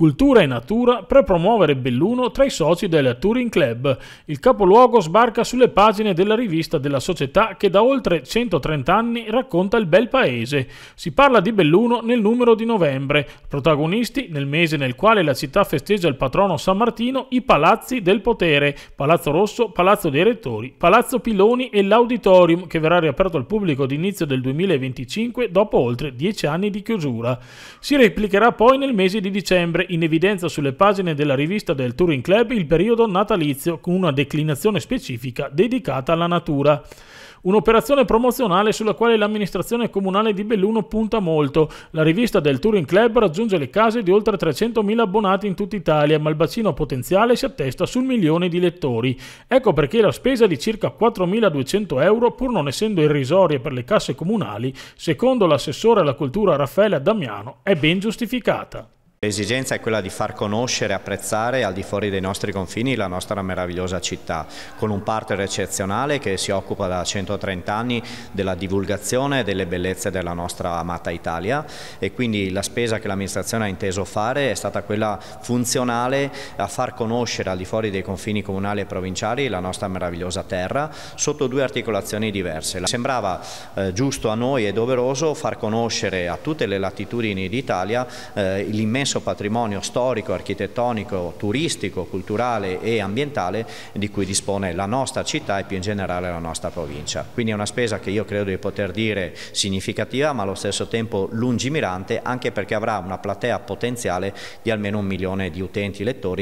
Cultura e Natura per promuovere Belluno tra i soci del Touring Club. Il capoluogo sbarca sulle pagine della rivista della società che da oltre 130 anni racconta il bel paese. Si parla di Belluno nel numero di novembre, protagonisti nel mese nel quale la città festeggia il patrono San Martino i palazzi del potere, Palazzo Rosso, Palazzo dei Rettori, Palazzo Piloni e l'Auditorium che verrà riaperto al pubblico d'inizio del 2025 dopo oltre 10 anni di chiusura. Si replicherà poi nel mese di dicembre in evidenza sulle pagine della rivista del Touring Club il periodo natalizio con una declinazione specifica dedicata alla natura. Un'operazione promozionale sulla quale l'amministrazione comunale di Belluno punta molto. La rivista del Touring Club raggiunge le case di oltre 300.000 abbonati in tutta Italia, ma il bacino potenziale si attesta sul milione di lettori. Ecco perché la spesa di circa 4.200 euro, pur non essendo irrisoria per le casse comunali, secondo l'assessore alla cultura Raffaele Damiano, è ben giustificata. L'esigenza è quella di far conoscere e apprezzare al di fuori dei nostri confini la nostra meravigliosa città, con un partner eccezionale che si occupa da 130 anni della divulgazione delle bellezze della nostra amata Italia e quindi la spesa che l'amministrazione ha inteso fare è stata quella funzionale a far conoscere al di fuori dei confini comunali e provinciali la nostra meravigliosa terra sotto due articolazioni diverse. Sembrava eh, giusto a noi e doveroso far conoscere a tutte le latitudini d'Italia eh, l'immenso immenso patrimonio storico, architettonico, turistico, culturale e ambientale di cui dispone la nostra città e più in generale la nostra provincia. Quindi è una spesa che io credo di poter dire significativa ma allo stesso tempo lungimirante anche perché avrà una platea potenziale di almeno un milione di utenti lettori